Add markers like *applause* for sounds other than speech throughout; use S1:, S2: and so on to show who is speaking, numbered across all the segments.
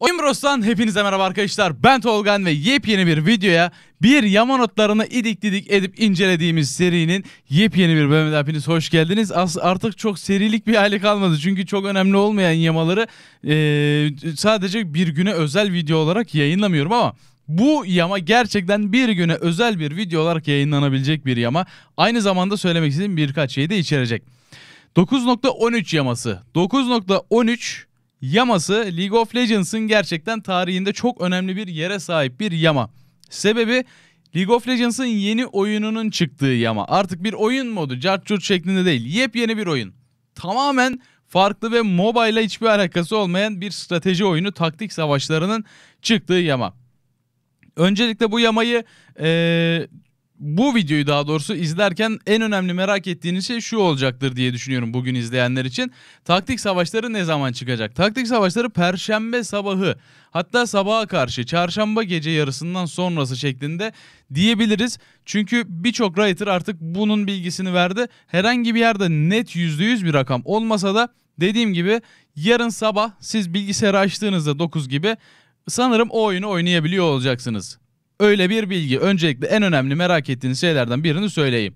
S1: Oyun Bros'tan hepinize merhaba arkadaşlar. Ben Tolgan ve yepyeni bir videoya bir yama notlarını idik didik edip incelediğimiz serinin yepyeni bir bölümde hepiniz hoş geldiniz. As artık çok serilik bir hali kalmadı. Çünkü çok önemli olmayan yamaları e sadece bir güne özel video olarak yayınlamıyorum ama bu yama gerçekten bir güne özel bir video olarak yayınlanabilecek bir yama. Aynı zamanda söylemek istediğim birkaç şeyi de içerecek. 9.13 yaması. 9.13 yaması League of Legends'ın gerçekten tarihinde çok önemli bir yere sahip bir yama. Sebebi League of Legends'ın yeni oyununun çıktığı yama. Artık bir oyun modu, cartçurt şeklinde değil. Yepyeni bir oyun. Tamamen farklı ve MOBA'yla hiçbir alakası olmayan bir strateji oyunu taktik savaşlarının çıktığı yama. Öncelikle bu yamayı e, bu videoyu daha doğrusu izlerken en önemli merak ettiğiniz şey şu olacaktır diye düşünüyorum bugün izleyenler için. Taktik savaşları ne zaman çıkacak? Taktik savaşları perşembe sabahı hatta sabaha karşı çarşamba gece yarısından sonrası şeklinde diyebiliriz. Çünkü birçok writer artık bunun bilgisini verdi. Herhangi bir yerde net %100 bir rakam olmasa da dediğim gibi yarın sabah siz bilgisayarı açtığınızda 9 gibi sanırım o oyunu oynayabiliyor olacaksınız öyle bir bilgi. Öncelikle en önemli merak ettiğiniz şeylerden birini söyleyeyim.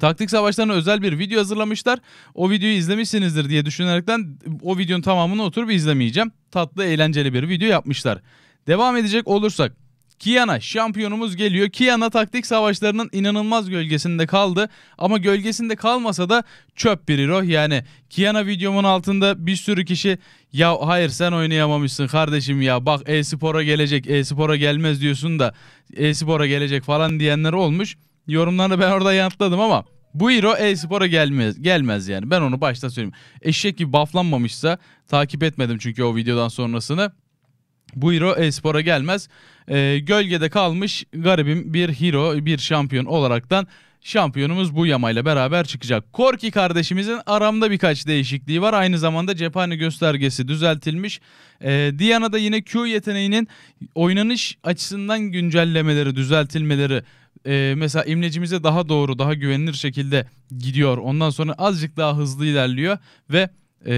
S1: Taktik savaşlarına özel bir video hazırlamışlar. O videoyu izlemişsinizdir diye düşünerekten o videonun tamamını oturup izlemeyeceğim. Tatlı eğlenceli bir video yapmışlar. Devam edecek olursak Kiana şampiyonumuz geliyor. Kiana taktik savaşlarının inanılmaz gölgesinde kaldı. Ama gölgesinde kalmasa da çöp bir hero. Yani Kiana videomun altında bir sürü kişi ya hayır sen oynayamamışsın kardeşim ya bak e-spora gelecek e-spora gelmez diyorsun da e-spora gelecek falan diyenler olmuş. Yorumlarını ben orada yanıtladım ama bu hero e-spora gelmez, gelmez yani ben onu başta söyleyeyim. Eşek gibi bufflanmamışsa takip etmedim çünkü o videodan sonrasını. Bu hero espora gelmez. E, gölgede kalmış garibim bir hero, bir şampiyon olaraktan şampiyonumuz bu yamayla beraber çıkacak. Korki kardeşimizin aramda birkaç değişikliği var. Aynı zamanda cephane göstergesi düzeltilmiş. Ee, Diana'da yine Q yeteneğinin oynanış açısından güncellemeleri, düzeltilmeleri e, mesela imlecimize daha doğru, daha güvenilir şekilde gidiyor. Ondan sonra azıcık daha hızlı ilerliyor ve e,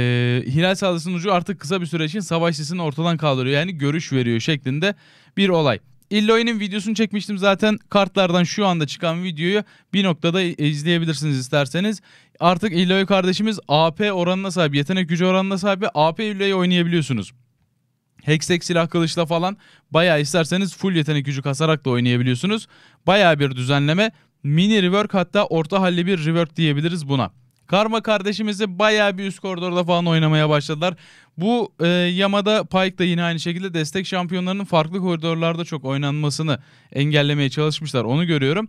S1: hilal sahasının ucu artık kısa bir süre için savaş sesini ortadan kaldırıyor. Yani görüş veriyor şeklinde bir olay. Illoy'nin videosunu çekmiştim zaten. Kartlardan şu anda çıkan videoyu bir noktada izleyebilirsiniz isterseniz. Artık Illoy kardeşimiz AP oranına sahip, yetenek gücü oranına sahip ve AP Illoy'u oynayabiliyorsunuz. Hexek silah kılıçla falan bayağı isterseniz full yetenek gücü kasarak da oynayabiliyorsunuz. Bayağı bir düzenleme. Mini rework hatta orta halli bir rework diyebiliriz buna. Karma kardeşimizi bayağı bir üst koridorda falan oynamaya başladılar. Bu e, yamada Pike da yine aynı şekilde destek şampiyonlarının farklı koridorlarda çok oynanmasını engellemeye çalışmışlar. Onu görüyorum.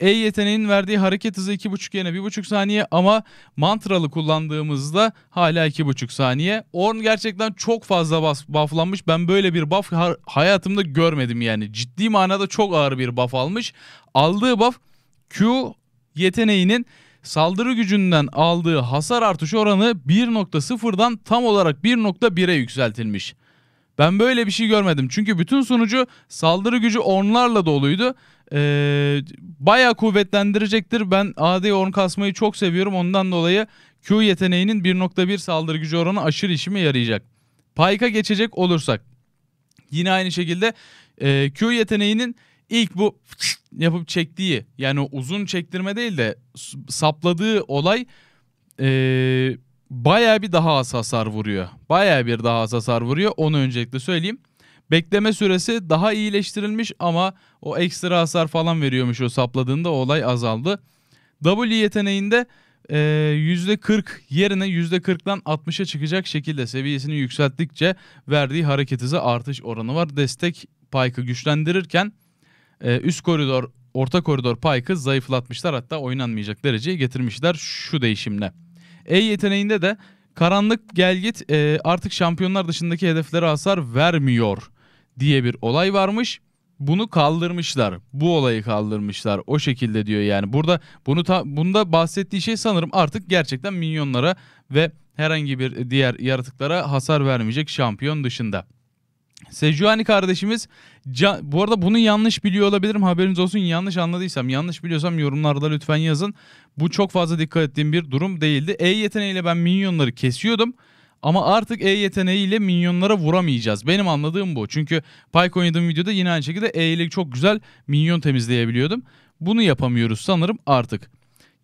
S1: E yeteneğinin verdiği hareket hızı 2.5 yerine 1.5 saniye ama mantralı kullandığımızda hala 2.5 saniye. Orn gerçekten çok fazla bufflanmış. Ben böyle bir buff hayatımda görmedim yani. Ciddi manada çok ağır bir buff almış. Aldığı buff Q yeteneğinin saldırı gücünden aldığı hasar artış oranı 1.0'dan tam olarak 1.1'e yükseltilmiş. Ben böyle bir şey görmedim. Çünkü bütün sunucu saldırı gücü onlarla doluydu. Ee, bayağı kuvvetlendirecektir. Ben AD on kasmayı çok seviyorum. Ondan dolayı Q yeteneğinin 1.1 saldırı gücü oranı aşırı işime yarayacak. Pike'a geçecek olursak. Yine aynı şekilde e, Q yeteneğinin ilk bu yapıp çektiği yani uzun çektirme değil de sapladığı olay ee, baya bir daha az hasar vuruyor. Baya bir daha az hasar vuruyor. Onu öncelikle söyleyeyim. Bekleme süresi daha iyileştirilmiş ama o ekstra hasar falan veriyormuş o sapladığında olay azaldı. W yeteneğinde e, %40 yerine %40'dan 60'a çıkacak şekilde seviyesini yükselttikçe verdiği hareket hızı artış oranı var. Destek Pike'ı güçlendirirken ee, üst koridor, orta koridor paykı zayıflatmışlar hatta oynanmayacak dereceye getirmişler şu değişimle. E yeteneğinde de karanlık gelgit e, artık şampiyonlar dışındaki hedeflere hasar vermiyor diye bir olay varmış. Bunu kaldırmışlar. Bu olayı kaldırmışlar. O şekilde diyor yani. Burada bunu ta, bunda bahsettiği şey sanırım artık gerçekten minyonlara ve herhangi bir diğer yaratıklara hasar vermeyecek şampiyon dışında. Sejuani kardeşimiz can, bu arada bunu yanlış biliyor olabilirim haberiniz olsun yanlış anladıysam yanlış biliyorsam yorumlarda lütfen yazın. Bu çok fazla dikkat ettiğim bir durum değildi. E yeteneğiyle ben minyonları kesiyordum. Ama artık E yeteneğiyle minyonlara vuramayacağız. Benim anladığım bu. Çünkü Pyke oynadığım videoda yine aynı şekilde E ile çok güzel minyon temizleyebiliyordum. Bunu yapamıyoruz sanırım artık.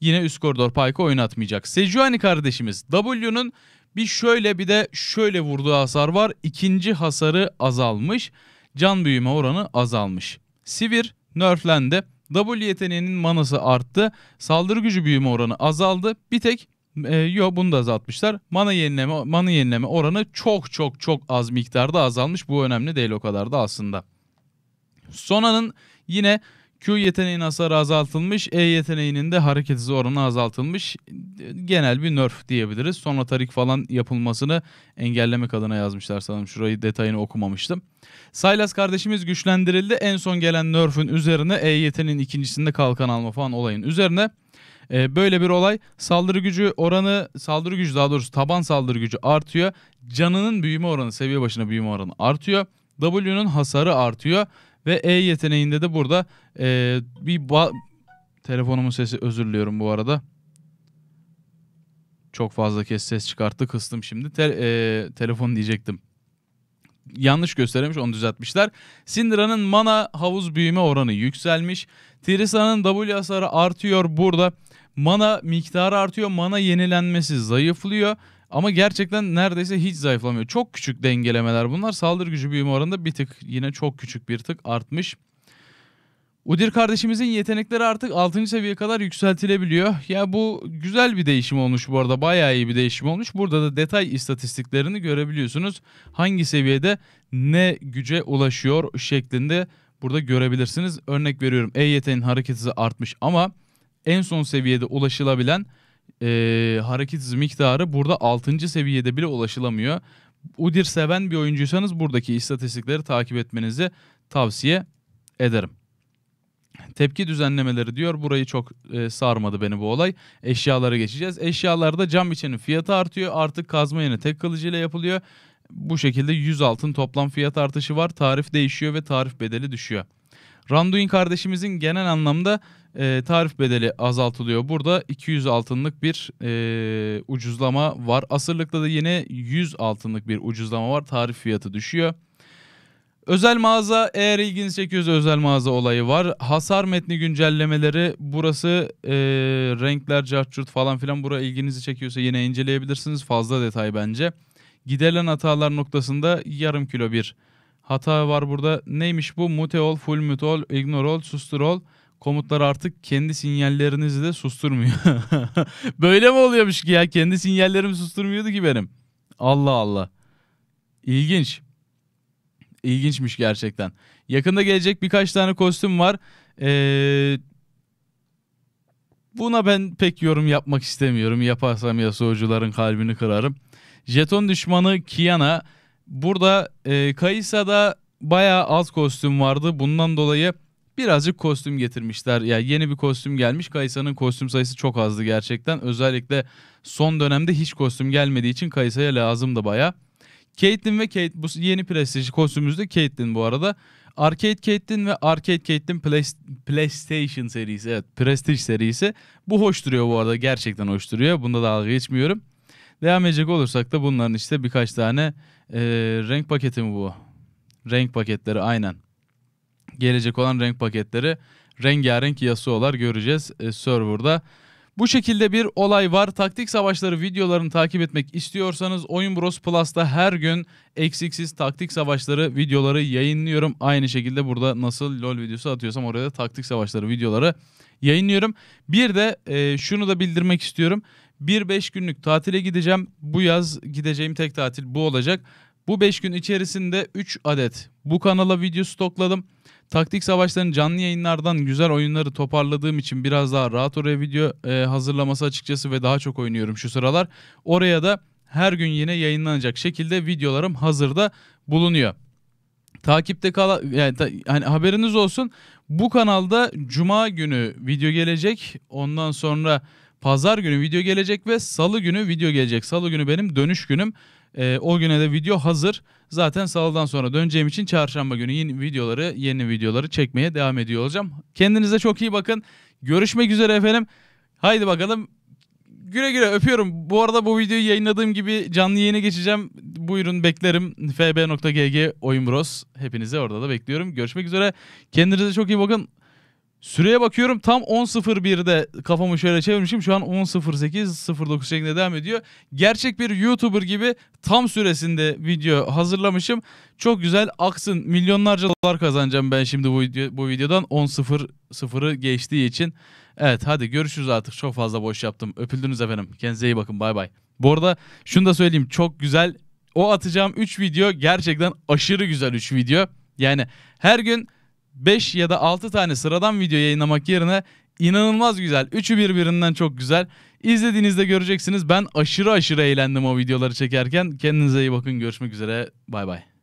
S1: Yine üst koridor Pyke oynatmayacak. Sejuani kardeşimiz W'nun bir şöyle bir de şöyle vurduğu hasar var. İkinci hasarı azalmış. Can büyüme oranı azalmış. Sivir nerflendi. W yeteneğinin manası arttı. Saldırı gücü büyüme oranı azaldı. Bir tek e, yo bunu da azaltmışlar. Mana yenileme mana yenileme oranı çok çok çok az miktarda azalmış. Bu önemli değil o kadar da aslında. Sona'nın yine Q yeteneğinin hasarı azaltılmış, E yeteneğinin de hareket hızı oranı azaltılmış. Genel bir nerf diyebiliriz. Sonra tarik falan yapılmasını engellemek adına yazmışlar sanırım. Şurayı detayını okumamıştım. Silas kardeşimiz güçlendirildi. En son gelen nerf'ün üzerine E yeteneğinin ikincisinde kalkan alma falan olayın üzerine e, böyle bir olay saldırı gücü oranı saldırı gücü daha doğrusu taban saldırı gücü artıyor. Canının büyüme oranı seviye başına büyüme oranı artıyor. W'nun hasarı artıyor ve E yeteneğinde de burada e, bir ba- telefonumun sesi özür diliyorum bu arada. Çok fazla kez ses çıkarttı kıstım şimdi. Te- e, telefon diyecektim yanlış göstermiş onu düzeltmişler. Syndra'nın mana havuz büyüme oranı yükselmiş. Trisa'nın W hasarı artıyor burada. Mana miktarı artıyor. Mana yenilenmesi zayıflıyor. Ama gerçekten neredeyse hiç zayıflamıyor. Çok küçük dengelemeler bunlar. Saldırı gücü büyüme oranında bir tık yine çok küçük bir tık artmış. Udir kardeşimizin yetenekleri artık 6. seviyeye kadar yükseltilebiliyor. Ya bu güzel bir değişim olmuş bu arada. Bayağı iyi bir değişim olmuş. Burada da detay istatistiklerini görebiliyorsunuz. Hangi seviyede ne güce ulaşıyor şeklinde burada görebilirsiniz. Örnek veriyorum E EYT'nin hareketi artmış ama en son seviyede ulaşılabilen e, hareketsiz miktarı burada 6. seviyede bile ulaşılamıyor. Udir seven bir oyuncuysanız buradaki istatistikleri takip etmenizi tavsiye ederim. Tepki düzenlemeleri diyor. Burayı çok e, sarmadı beni bu olay. Eşyalara geçeceğiz. Eşyalarda cam biçenin fiyatı artıyor. Artık kazma yerine tek kılıcı ile yapılıyor. Bu şekilde 100 altın toplam fiyat artışı var. Tarif değişiyor ve tarif bedeli düşüyor. Randuin kardeşimizin genel anlamda e, tarif bedeli azaltılıyor. Burada 200 altınlık bir e, ucuzlama var. Asırlıkta da yine 100 altınlık bir ucuzlama var. Tarif fiyatı düşüyor. Özel mağaza eğer ilginizi çekiyorsa özel mağaza olayı var. Hasar metni güncellemeleri burası e, renkler, cartçurt falan filan buraya ilginizi çekiyorsa yine inceleyebilirsiniz. Fazla detay bence. Giderilen hatalar noktasında yarım kilo bir hata var burada. Neymiş bu? mute Muteol, full mute muteol, ignorol, susturol komutlar artık kendi sinyallerinizi de susturmuyor. *laughs* Böyle mi oluyormuş ki ya? Kendi sinyallerim susturmuyordu ki benim. Allah Allah. İlginç. İlginçmiş gerçekten. Yakında gelecek birkaç tane kostüm var. Ee, buna ben pek yorum yapmak istemiyorum. Yaparsam ya soğucuların kalbini kırarım. Jeton düşmanı Kiana Burada e, Kayısa'da bayağı az kostüm vardı. Bundan dolayı birazcık kostüm getirmişler. Ya yani yeni bir kostüm gelmiş. Kayısa'nın kostüm sayısı çok azdı gerçekten. Özellikle son dönemde hiç kostüm gelmediği için Kayısa'ya lazım da bayağı. Caitlyn ve Kate bu yeni prestij kostümümüz de Caitlyn bu arada. Arcade Caitlyn ve Arcade Caitlyn Play, PlayStation serisi. Evet, Prestige serisi. Bu hoş duruyor bu arada. Gerçekten hoş duruyor. Bunda da dalga geçmiyorum. Devam edecek olursak da bunların işte birkaç tane ee, renk paketi mi bu? Renk paketleri aynen. Gelecek olan renk paketleri rengarenk Yasuo'lar göreceğiz e, serverda. Bu şekilde bir olay var. Taktik savaşları videolarını takip etmek istiyorsanız Oyun Bros Plus'ta her gün eksiksiz taktik savaşları videoları yayınlıyorum. Aynı şekilde burada nasıl LoL videosu atıyorsam orada taktik savaşları videoları yayınlıyorum. Bir de e, şunu da bildirmek istiyorum. 1-5 günlük tatile gideceğim. Bu yaz gideceğim tek tatil bu olacak. Bu beş gün içerisinde 3 adet bu kanala video stokladım. Taktik savaşların canlı yayınlardan güzel oyunları toparladığım için biraz daha rahat oraya video e, hazırlaması açıkçası ve daha çok oynuyorum şu sıralar. Oraya da her gün yine yayınlanacak şekilde videolarım hazırda bulunuyor. Takipte kal yani, ta, yani haberiniz olsun. Bu kanalda cuma günü video gelecek. Ondan sonra Pazar günü video gelecek ve salı günü video gelecek. Salı günü benim dönüş günüm. E, o güne de video hazır. Zaten salıdan sonra döneceğim için çarşamba günü yeni videoları, yeni videoları çekmeye devam ediyor olacağım. Kendinize çok iyi bakın. Görüşmek üzere efendim. Haydi bakalım. Güle güle öpüyorum. Bu arada bu videoyu yayınladığım gibi canlı yayına geçeceğim. Buyurun beklerim. fb.gg oyunbros. Hepinize orada da bekliyorum. Görüşmek üzere. Kendinize çok iyi bakın. Süreye bakıyorum tam 10.01'de kafamı şöyle çevirmişim. Şu an 10.08-09 şeklinde devam ediyor. Gerçek bir YouTuber gibi tam süresinde video hazırlamışım. Çok güzel aksın. Milyonlarca dolar kazanacağım ben şimdi bu, video, bu videodan. 10.00'ı geçtiği için. Evet hadi görüşürüz artık. Çok fazla boş yaptım. Öpüldünüz efendim. Kendinize iyi bakın. Bay bay. Bu arada şunu da söyleyeyim. Çok güzel. O atacağım 3 video gerçekten aşırı güzel 3 video. Yani her gün 5 ya da 6 tane sıradan video yayınlamak yerine inanılmaz güzel. Üçü birbirinden çok güzel. İzlediğinizde göreceksiniz. Ben aşırı aşırı eğlendim o videoları çekerken. Kendinize iyi bakın. Görüşmek üzere. Bay bay.